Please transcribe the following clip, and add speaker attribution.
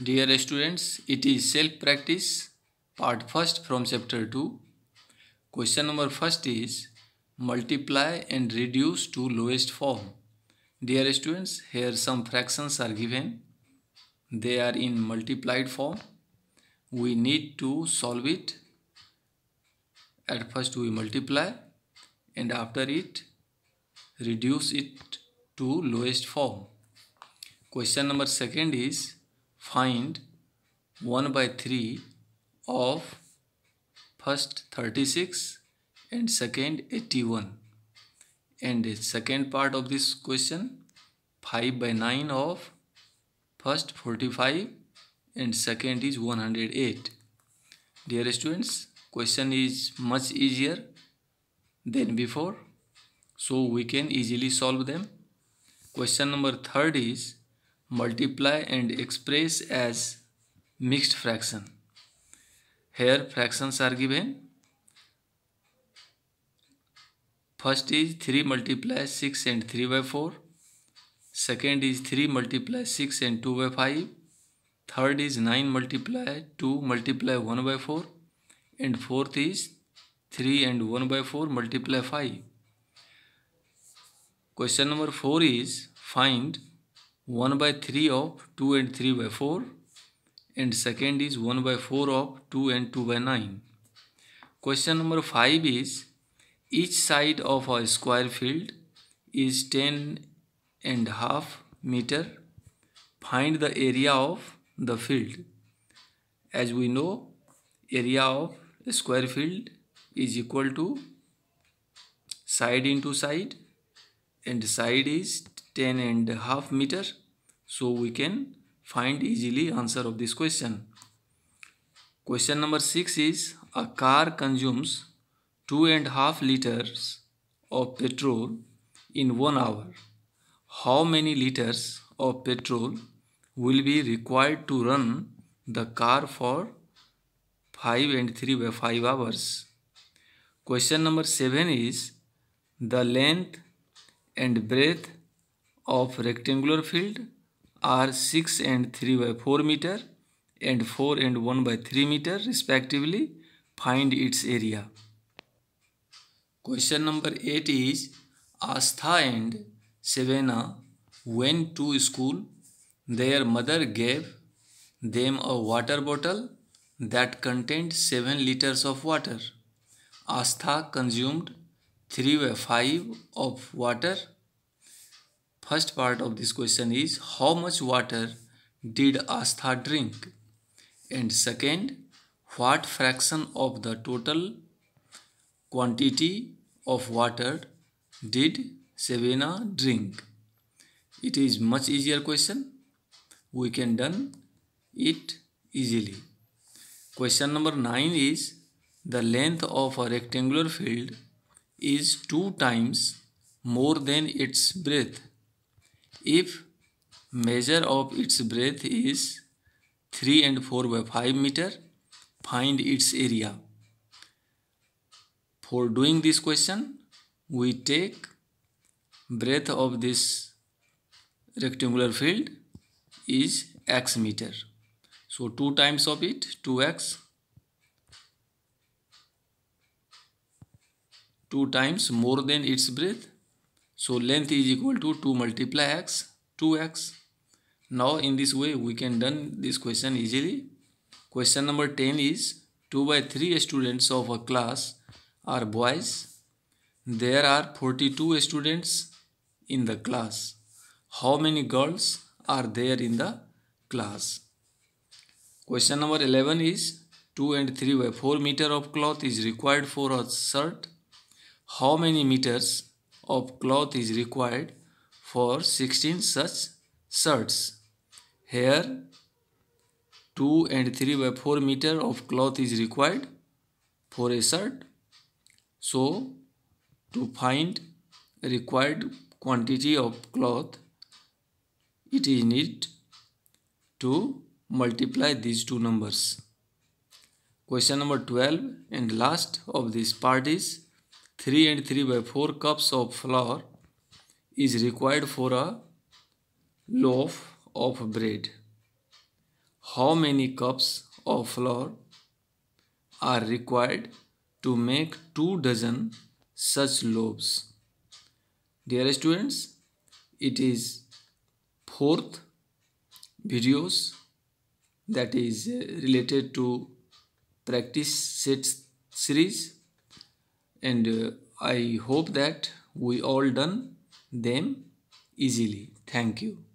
Speaker 1: Dear students, it is self-practice part first from chapter 2. Question number first is multiply and reduce to lowest form. Dear students, here some fractions are given. They are in multiplied form. We need to solve it. At first we multiply and after it reduce it to lowest form. Question number second is find 1 by 3 of first 36 and second 81 and the second part of this question 5 by 9 of first 45 and second is 108 dear students question is much easier than before so we can easily solve them question number third is multiply and express as mixed fraction. Here fractions are given. First is 3 multiply 6 and 3 by 4. Second is 3 multiply 6 and 2 by 5. Third is 9 multiply 2 multiply 1 by 4. And fourth is 3 and 1 by 4 multiply 5. Question number 4 is find 1 by 3 of 2 and 3 by 4 and second is 1 by 4 of 2 and 2 by 9. Question number 5 is each side of a square field is 10 and half meter. Find the area of the field. As we know area of a square field is equal to side into side and side is 10 and half meter so we can find easily answer of this question question number 6 is a car consumes two and half liters of petrol in one hour how many liters of petrol will be required to run the car for 5 and 3 by 5 hours. Question number 7 is the length and breadth of rectangular field are 6 and 3 by 4 meter and 4 and 1 by 3 meter respectively. Find its area. Question number 8 is Astha and Savannah went to school. Their mother gave them a water bottle that contained 7 liters of water. Astha consumed 3 by 5 of water First part of this question is how much water did Astha drink? And second, what fraction of the total quantity of water did Savannah drink? It is much easier question. We can done it easily. Question number 9 is the length of a rectangular field is 2 times more than its breadth if measure of its breadth is 3 and 4 by 5 meter find its area for doing this question we take breadth of this rectangular field is x meter so 2 times of it 2x 2 times more than its breadth so length is equal to 2 multiply x, 2x. Now in this way we can done this question easily. Question number 10 is 2 by 3 students of a class are boys. There are 42 students in the class. How many girls are there in the class? Question number 11 is 2 and 3 by 4 meter of cloth is required for a shirt. How many meters of cloth is required for 16 such shirts. Here 2 and 3 by 4 meter of cloth is required for a shirt. So to find required quantity of cloth it is need to multiply these two numbers. Question number 12 and last of this part is 3 and 3 by 4 cups of flour is required for a loaf of bread. How many cups of flour are required to make 2 dozen such loaves? Dear students, it is fourth videos that is uh, related to practice sets series and uh, I hope that we all done them easily. Thank you.